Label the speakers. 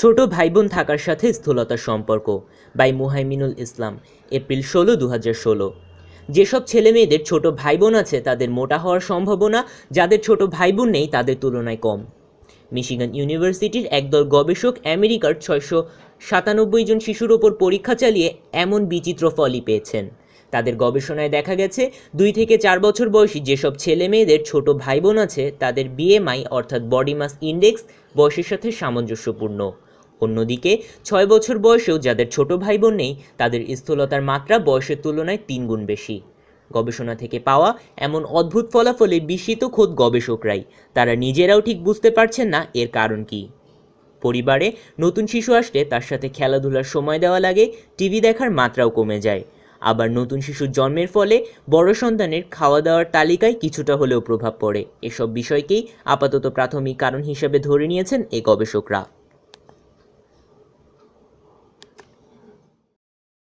Speaker 1: ছোট ভাই বোন থাকার সাথে স্থূলতার সম্পর্ক বাই মুহাইমিনুল ইসলাম এপ্রিল ষোলো দু হাজার ষোলো যেসব ছেলে মেয়েদের ছোট ভাই বোন আছে তাদের মোটা হওয়ার সম্ভাবনা যাদের ছোট ভাই বোন নেই তাদের তুলনায় কম মিশিগান ইউনিভার্সিটির একদল গবেষক আমেরিকার ছয়শো সাতানব্বই জন শিশুর ওপর পরীক্ষা চালিয়ে এমন বিচিত্র ফলই পেয়েছেন তাদের গবেষণায় দেখা গেছে দুই থেকে চার বছর বয়সী যেসব ছেলে মেয়েদের ছোট ভাই বোন আছে তাদের বিএমআই অর্থাৎ বডি মাস ইন্ডেক্স বয়সের সাথে সামঞ্জস্যপূর্ণ অন্যদিকে ছয় বছর বয়সেও যাদের ছোট ভাই বোন নেই তাদের স্থূলতার মাত্রা বয়সের তুলনায় তিন গুণ বেশি গবেষণা থেকে পাওয়া এমন অদ্ভুত ফলাফলে বিস্মিত খোদ গবেষকরাই তারা নিজেরাও ঠিক বুঝতে পারছেন না এর কারণ কি পরিবারে নতুন শিশু আসলে তার সাথে খেলাধুলার সময় দেওয়া লাগে টিভি দেখার মাত্রাও কমে যায় আবার নতুন শিশুর জন্মের ফলে বড় সন্তানের খাওয়া দাওয়ার তালিকায় কিছুটা হলেও প্রভাব পড়ে এসব বিষয়কেই আপাতত প্রাথমিক কারণ হিসেবে ধরে নিয়েছেন এ গবেষকরা